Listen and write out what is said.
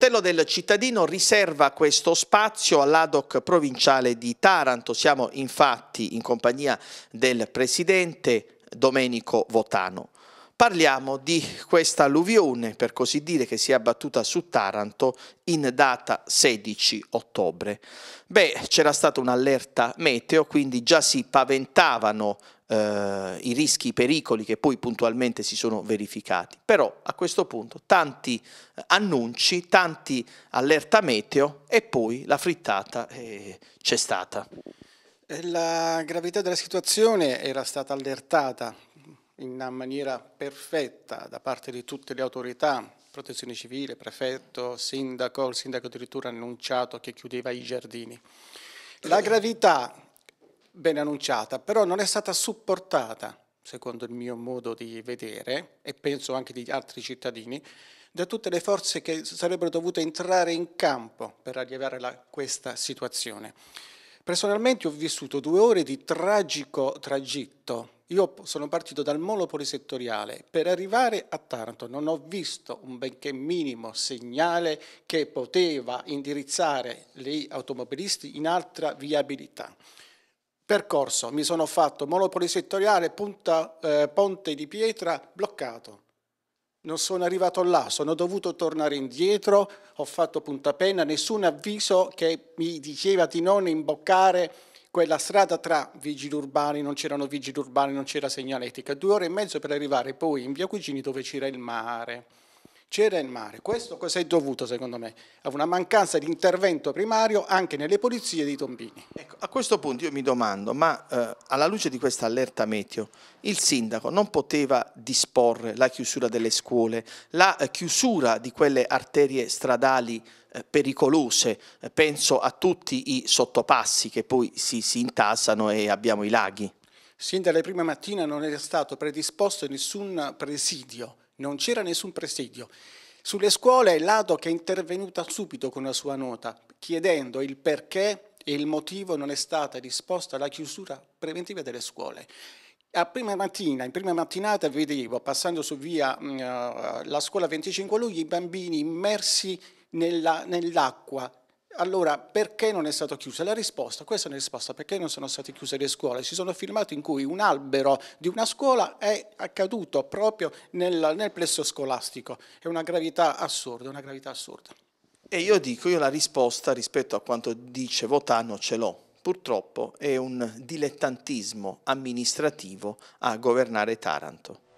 Castello del Cittadino riserva questo spazio all'ADOC provinciale di Taranto. Siamo infatti in compagnia del presidente Domenico Votano. Parliamo di questa alluvione, per così dire, che si è abbattuta su Taranto in data 16 ottobre. Beh, c'era stata un'allerta meteo, quindi già si paventavano eh, i rischi, i pericoli che poi puntualmente si sono verificati. Però a questo punto tanti eh, annunci, tanti allerta meteo e poi la frittata eh, c'è stata. La gravità della situazione era stata allertata in una maniera perfetta da parte di tutte le autorità, protezione civile, prefetto, sindaco, il sindaco addirittura ha annunciato che chiudeva i giardini. La gravità, bene annunciata, però non è stata supportata, secondo il mio modo di vedere, e penso anche di altri cittadini, da tutte le forze che sarebbero dovute entrare in campo per alleviare la, questa situazione. Personalmente ho vissuto due ore di tragico tragitto. Io sono partito dal monopoli settoriale per arrivare a Taranto, non ho visto un benché minimo segnale che poteva indirizzare gli automobilisti in altra viabilità. Percorso, mi sono fatto monopoli settoriale, punta, eh, ponte di pietra bloccato non sono arrivato là, sono dovuto tornare indietro, ho fatto puntapenna, nessun avviso che mi diceva di non imboccare quella strada tra vigili urbani, non c'erano vigili urbani, non c'era segnaletica. Due ore e mezzo per arrivare poi in via Cugini dove c'era il mare c'era il mare. Questo è dovuto, secondo me? A una mancanza di intervento primario anche nelle polizie dei Tombini. Ecco, a questo punto io mi domando, ma eh, alla luce di questa allerta meteo, il sindaco non poteva disporre la chiusura delle scuole, la eh, chiusura di quelle arterie stradali eh, pericolose, eh, penso a tutti i sottopassi che poi si, si intasano e abbiamo i laghi. Sin dalle prime mattine non era stato predisposto nessun presidio non c'era nessun presidio. Sulle scuole l'ADOC è intervenuta subito con la sua nota, chiedendo il perché e il motivo non è stata risposta alla chiusura preventiva delle scuole. A prima mattina, in prima mattinata vedevo, passando su via mh, mm, eh, la scuola 25 luglio, i bambini immersi nell'acqua nell allora, perché non è stato chiuso? La risposta, questa è una risposta, perché non sono state chiuse le scuole? Ci sono filmati in cui un albero di una scuola è accaduto proprio nel, nel plesso scolastico. È una gravità assurda, una gravità assurda. E io dico, io la risposta rispetto a quanto dice Votano ce l'ho. Purtroppo è un dilettantismo amministrativo a governare Taranto.